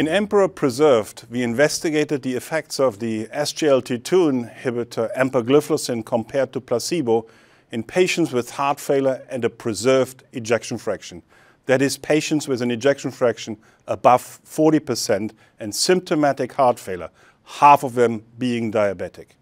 In Emperor Preserved, we investigated the effects of the SGLT2 inhibitor empagliflozin compared to placebo in patients with heart failure and a preserved ejection fraction. That is, patients with an ejection fraction above 40% and symptomatic heart failure, half of them being diabetic.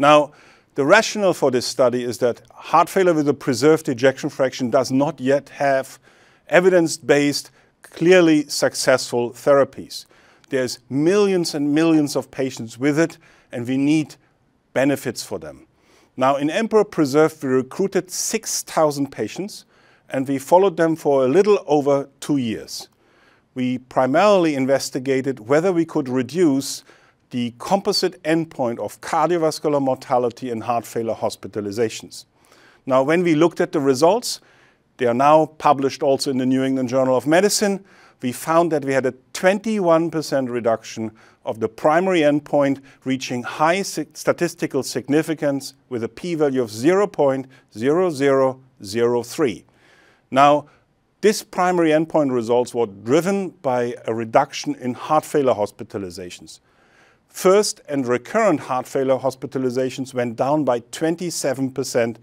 Now, the rationale for this study is that heart failure with a preserved ejection fraction does not yet have evidence-based clearly successful therapies. There's millions and millions of patients with it, and we need benefits for them. Now, in Emperor Preserve, we recruited 6,000 patients, and we followed them for a little over two years. We primarily investigated whether we could reduce the composite endpoint of cardiovascular mortality and heart failure hospitalizations. Now, when we looked at the results, they are now published also in the New England Journal of Medicine. We found that we had a 21% reduction of the primary endpoint reaching high statistical significance with a p-value of 0.0003. Now, this primary endpoint results were driven by a reduction in heart failure hospitalizations. First and recurrent heart failure hospitalizations went down by 27%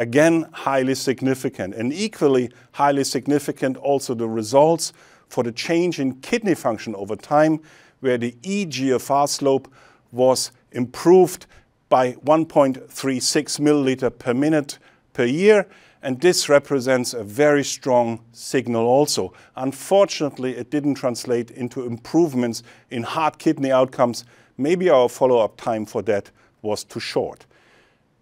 Again, highly significant. And equally highly significant also the results for the change in kidney function over time, where the eGFR slope was improved by 1.36 milliliter per minute per year, and this represents a very strong signal also. Unfortunately, it didn't translate into improvements in heart kidney outcomes. Maybe our follow-up time for that was too short.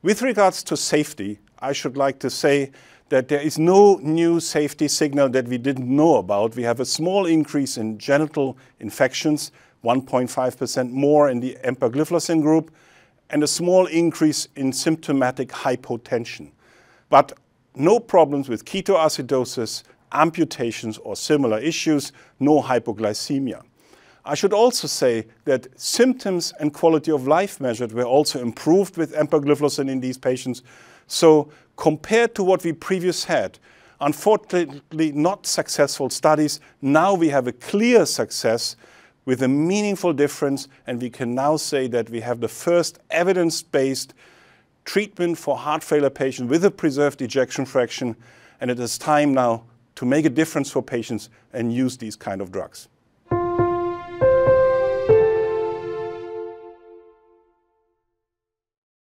With regards to safety, I should like to say that there is no new safety signal that we didn't know about. We have a small increase in genital infections, 1.5% more in the empagliflozin group, and a small increase in symptomatic hypotension. But no problems with ketoacidosis, amputations or similar issues, no hypoglycemia. I should also say that symptoms and quality of life measured were also improved with empagliflozin in these patients. So compared to what we previously had, unfortunately not successful studies, now we have a clear success with a meaningful difference and we can now say that we have the first evidence-based treatment for heart failure patients with a preserved ejection fraction and it is time now to make a difference for patients and use these kind of drugs.